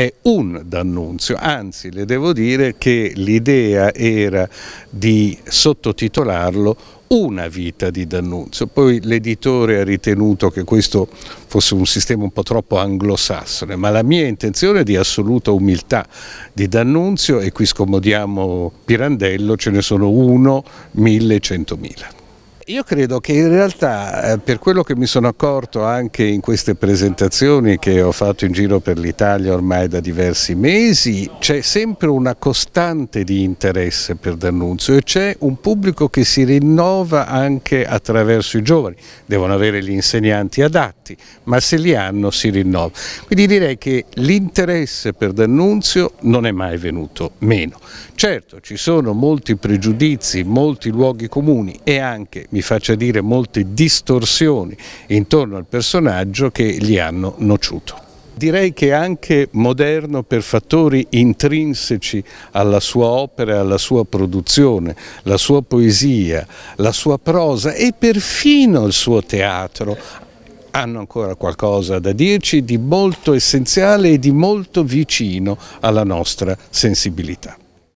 è un D'Annunzio, anzi le devo dire che l'idea era di sottotitolarlo una vita di D'Annunzio, poi l'editore ha ritenuto che questo fosse un sistema un po' troppo anglosassone, ma la mia intenzione è di assoluta umiltà di D'Annunzio e qui scomodiamo Pirandello, ce ne sono uno, mille, centomila. Io credo che in realtà eh, per quello che mi sono accorto anche in queste presentazioni che ho fatto in giro per l'Italia ormai da diversi mesi c'è sempre una costante di interesse per D'Annunzio e c'è un pubblico che si rinnova anche attraverso i giovani, devono avere gli insegnanti adatti ma se li hanno si rinnova. Quindi direi che l'interesse per D'Annunzio non è mai venuto meno. Certo ci sono molti pregiudizi, molti luoghi comuni e anche mi faccia dire molte distorsioni intorno al personaggio che gli hanno nociuto direi che anche moderno per fattori intrinseci alla sua opera, alla sua produzione, la sua poesia, la sua prosa e perfino il suo teatro hanno ancora qualcosa da dirci di molto essenziale e di molto vicino alla nostra sensibilità.